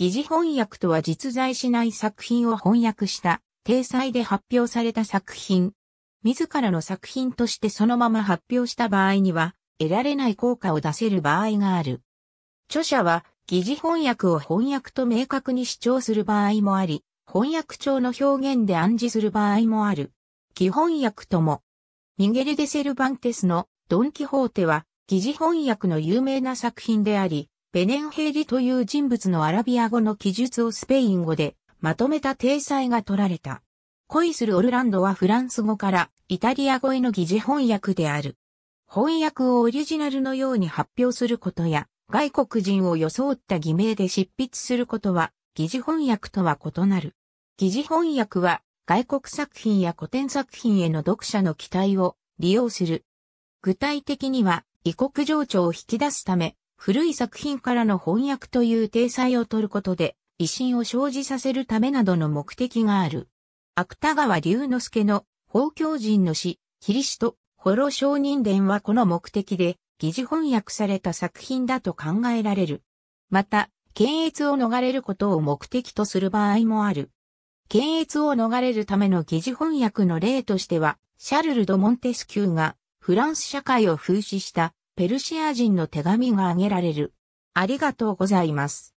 疑似翻訳とは実在しない作品を翻訳した、体裁で発表された作品。自らの作品としてそのまま発表した場合には、得られない効果を出せる場合がある。著者は、疑似翻訳を翻訳と明確に主張する場合もあり、翻訳帳の表現で暗示する場合もある。基本訳とも。ミゲル・デ・セルバンテスのドン・キホーテは、疑似翻訳の有名な作品であり、ベネンヘイリという人物のアラビア語の記述をスペイン語でまとめた体裁が取られた。恋するオルランドはフランス語からイタリア語への疑似翻訳である。翻訳をオリジナルのように発表することや、外国人を装った偽名で執筆することは、疑似翻訳とは異なる。疑似翻訳は、外国作品や古典作品への読者の期待を利用する。具体的には、異国情緒を引き出すため、古い作品からの翻訳という体裁を取ることで、威信を生じさせるためなどの目的がある。芥川龍之介の、法教人の詩、キリスト、ホロ商人伝はこの目的で、疑似翻訳された作品だと考えられる。また、検閲を逃れることを目的とする場合もある。検閲を逃れるための疑似翻訳の例としては、シャルル・ド・モンテスキューが、フランス社会を風刺したペルシア人の手紙が挙げられる。ありがとうございます。